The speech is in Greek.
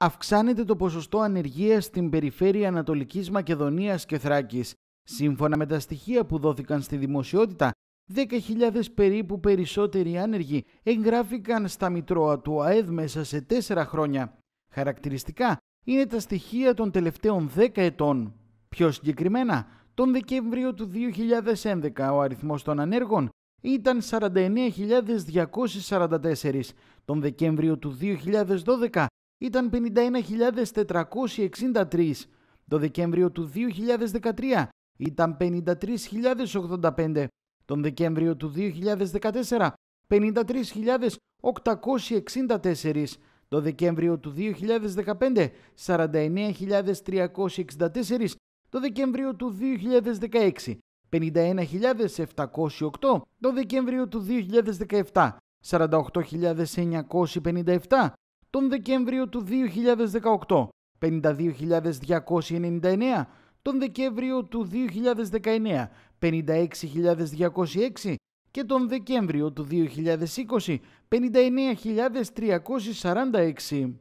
Αυξάνεται το ποσοστό ανεργίας στην περιφέρεια Ανατολικής Μακεδονίας και Θράκης. Σύμφωνα με τα στοιχεία που δόθηκαν στη δημοσιότητα, 10.000 περίπου περισσότεροι άνεργοι εγγράφηκαν στα Μητρώα του ΑΕΔ μέσα σε 4 χρόνια. Χαρακτηριστικά είναι τα στοιχεία των τελευταίων 10 ετών. Πιο συγκεκριμένα, τον Δεκέμβριο του 2011 ο αριθμός των ανέργων ήταν 49.244, τον Δεκέμβριο του 2012 ήταν 51.463. Το Δεκέμβριο του 2013 ήταν 53.085. Τον Δεκέμβριο του 2014 53.864. Το Δεκέμβριο του 2015 49.364. Το Δεκέμβριο του 2016 51.708. Το Δεκέμβριο του 2017 48.957 τον Δεκέμβριο του 2018, 52.299 τον Δεκέμβριο του 2019, 56.206 και τον Δεκέμβριο του 2020, 59.346.